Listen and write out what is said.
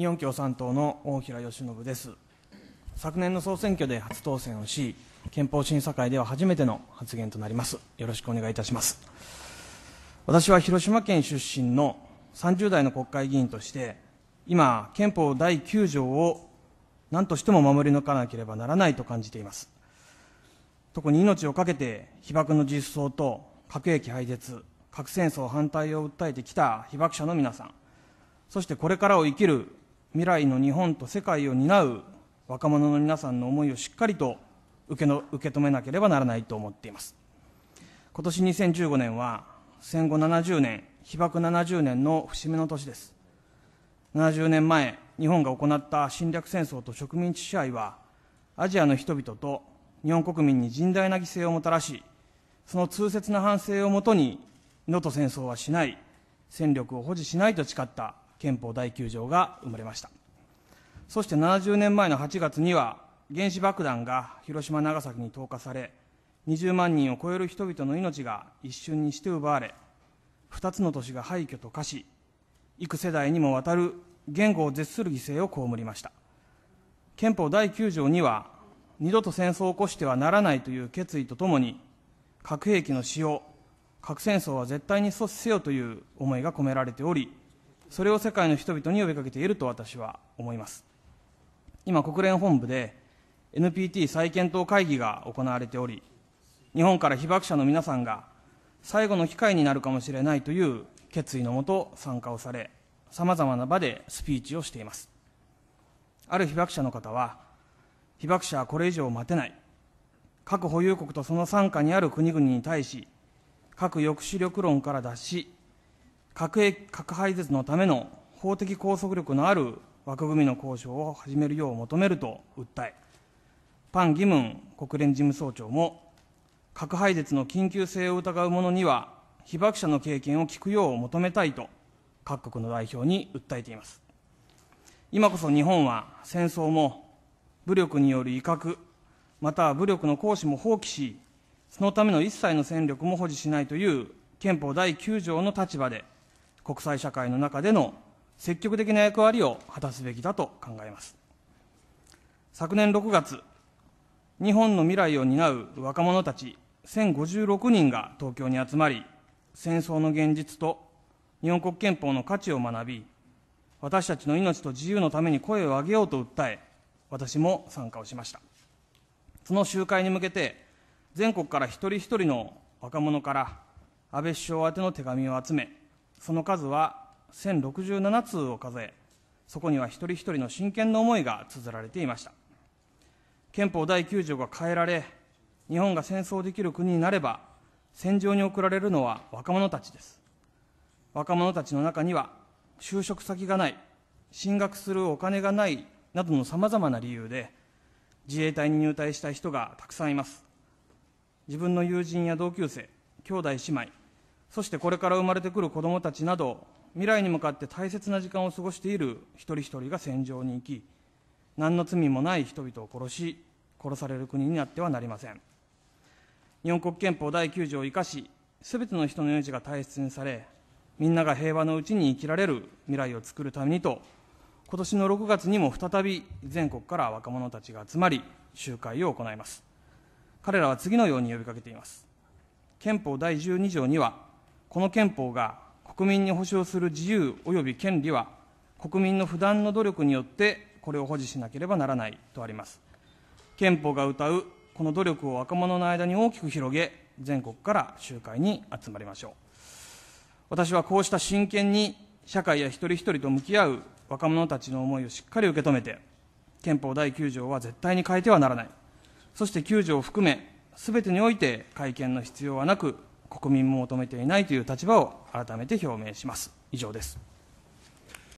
日本共産党の大平義信です昨年の総選挙で初当選をし憲法審査会では初めての発言となりますよろしくお願いいたします私は広島県出身の30代の国会議員として今憲法第9条を何としても守り抜かなければならないと感じています特に命を懸けて被爆の実相と核兵器廃絶核戦争反対を訴えてきた被爆者の皆さんそしてこれからを生きる未来の日本と世界を担う若者の皆さんの思いをしっかりと受けの受け止めなければならないと思っています今年2015年は戦後70年被爆70年の節目の年です70年前日本が行った侵略戦争と植民地支配はアジアの人々と日本国民に甚大な犠牲をもたらしその痛切な反省をもとに二度と戦争はしない戦力を保持しないと誓った憲法第9条が生まれましたそして70年前の8月には原子爆弾が広島長崎に投下され20万人を超える人々の命が一瞬にして奪われ2つの都市が廃墟と化し幾世代にもわたる言語を絶する犠牲を被りました憲法第9条には二度と戦争を起こしてはならないという決意とともに核兵器の使用核戦争は絶対に阻止せよという思いが込められておりそれを世界の人々に呼びかけていると私は思います今国連本部で NPT 再検討会議が行われており日本から被爆者の皆さんが最後の機会になるかもしれないという決意のもと参加をされさまざまな場でスピーチをしていますある被爆者の方は被爆者はこれ以上待てない核保有国とその傘下にある国々に対し核抑止力論から脱し核兵核廃絶のための法的拘束力のある枠組みの交渉を始めるよう求めると訴え、パン・ギムン国連事務総長も、核廃絶の緊急性を疑う者には、被爆者の経験を聞くよう求めたいと、各国の代表に訴えています。今こそ日本は戦争も武力による威嚇、または武力の行使も放棄し、そのための一切の戦力も保持しないという憲法第9条の立場で、国際社会の中での積極的な役割を果たすべきだと考えます。昨年6月、日本の未来を担う若者たち1056人が東京に集まり、戦争の現実と日本国憲法の価値を学び、私たちの命と自由のために声を上げようと訴え、私も参加をしました。その集会に向けて、全国から一人一人の若者から安倍首相宛ての手紙を集め、その数は1067通を数え、そこには一人一人の真剣な思いが綴られていました。憲法第9条が変えられ、日本が戦争できる国になれば、戦場に送られるのは若者たちです。若者たちの中には、就職先がない、進学するお金がないなどのさまざまな理由で、自衛隊に入隊した人がたくさんいます。自分の友人や同級生、兄弟姉妹、そしてこれから生まれてくる子どもたちなど、未来に向かって大切な時間を過ごしている一人一人が戦場に行き、何の罪もない人々を殺し、殺される国になってはなりません。日本国憲法第9条を生かし、すべての人の命が大切にされ、みんなが平和のうちに生きられる未来を作るためにと、今年の6月にも再び全国から若者たちが集まり、集会を行います。彼らは次のように呼びかけています。憲法第12条には、この憲法が国民に保障する自由及び権利は、国民の不断の努力によってこれを保持しなければならないとあります。憲法が謳うこの努力を若者の間に大きく広げ、全国から集会に集まりましょう。私はこうした真剣に社会や一人一人と向き合う若者たちの思いをしっかり受け止めて、憲法第9条は絶対に変えてはならない。そして9条を含め、すべてにおいて改憲の必要はなく、国民も求めていないという立場を改めて表明します以上です